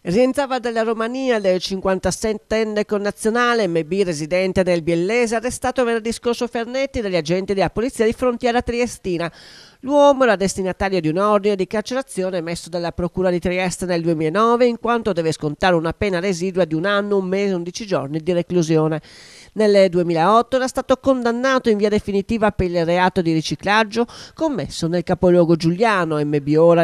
Rientrava dalla Romania del 57enne connazionale MB residente nel Biellese arrestato venerdì scorso Fernetti dagli agenti della polizia di frontiera triestina L'uomo era destinatario di un ordine di carcerazione emesso dalla Procura di Trieste nel 2009 in quanto deve scontare una pena residua di un anno, un mese e undici giorni di reclusione. Nel 2008 era stato condannato in via definitiva per il reato di riciclaggio commesso nel capoluogo giuliano, MBO,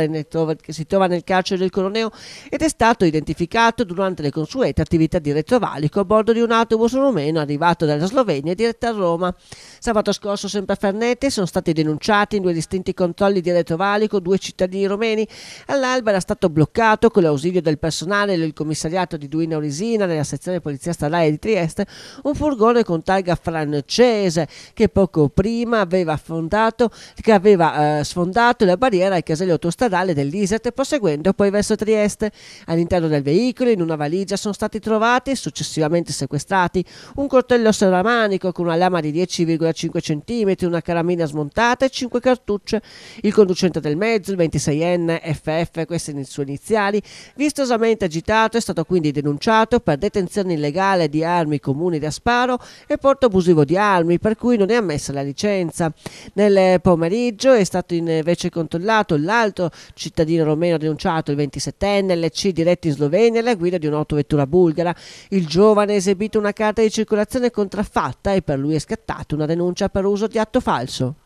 che si trova nel carcere del Coroneo, ed è stato identificato durante le consuete attività di retrovalico a bordo di un autobus rumeno arrivato dalla Slovenia e diretto a Roma. Sabato scorso, sempre a Farnete, sono stati denunciati in due distinti recenti controlli di Retrovalico due cittadini romeni, all'alba era stato bloccato con l'ausilio del personale del commissariato di Duino Risina nella sezione polizia stradale di Trieste un furgone con targa francese che poco prima aveva, affondato, che aveva eh, sfondato la barriera al casello autostradale dell'Isert proseguendo poi verso Trieste. All'interno del veicolo in una valigia sono stati trovati e successivamente sequestrati un coltello serramanico con una lama di 10,5 cm, una caramina smontata e 5 cartucce Porsche, il conducente del mezzo, il 26enne FF, queste sono le sue iniziali, vistosamente agitato è stato quindi denunciato per detenzione illegale di armi comuni da sparo e porto abusivo di armi per cui non è ammessa la licenza. Nel pomeriggio è stato invece controllato l'altro cittadino romeno denunciato, il 27enne LC diretto in Slovenia alla guida di un'autovettura bulgara. Il giovane ha esibito una carta di circolazione contraffatta e per lui è scattata una denuncia per uso di atto falso.